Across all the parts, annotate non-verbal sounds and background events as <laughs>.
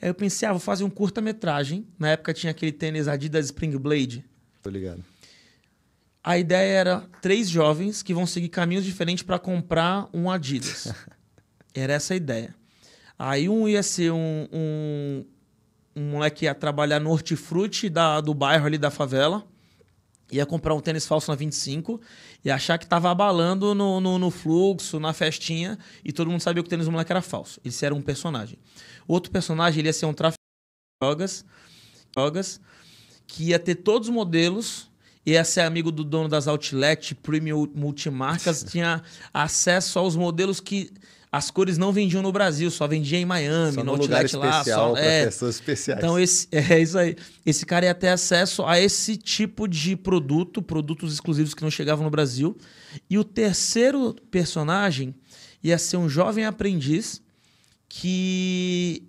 Aí eu pensei, ah, vou fazer um curta-metragem. Na época tinha aquele tênis Adidas Spring Blade. Tô ligado. A ideia era três jovens que vão seguir caminhos diferentes para comprar um Adidas. <laughs> era essa a ideia. Aí um ia ser um, um, um moleque ia trabalhar no hortifruti da, do bairro ali da favela ia comprar um tênis falso na 25 e achar que tava abalando no, no, no, fluxo, na festinha, e todo mundo sabia que o tênis do moleque era falso. Esse era um personagem. Outro personagem, ele ia ser um tráfico de drogas, drogas que ia ter todos os modelos ia ser é amigo do dono das outlet, premium multimarcas, <laughs> tinha acesso aos modelos que as cores não vendiam no Brasil, só vendia em Miami, só no, no lugar especial, lá, só é. pessoas especiais. Então esse <laughs> é isso aí. Esse cara ia ter acesso a esse tipo de produto, produtos exclusivos que não chegavam no Brasil. E o terceiro personagem ia ser um jovem aprendiz que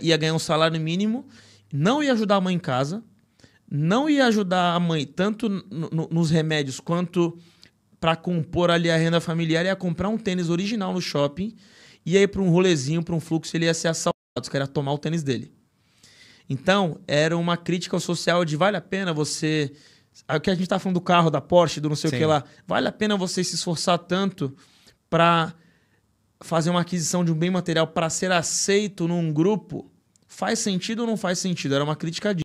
ia ganhar um salário mínimo, não ia ajudar a mãe em casa, não ia ajudar a mãe tanto no, nos remédios quanto para compor ali a renda familiar, ia comprar um tênis original no shopping, ia ir para um rolezinho, para um fluxo, ele ia ser assaltado, os caras iam tomar o tênis dele. Então, era uma crítica social de vale a pena você. É o que a gente está falando do carro, da Porsche, do não sei Sim. o que lá. Vale a pena você se esforçar tanto para fazer uma aquisição de um bem material para ser aceito num grupo? Faz sentido ou não faz sentido? Era uma crítica disso.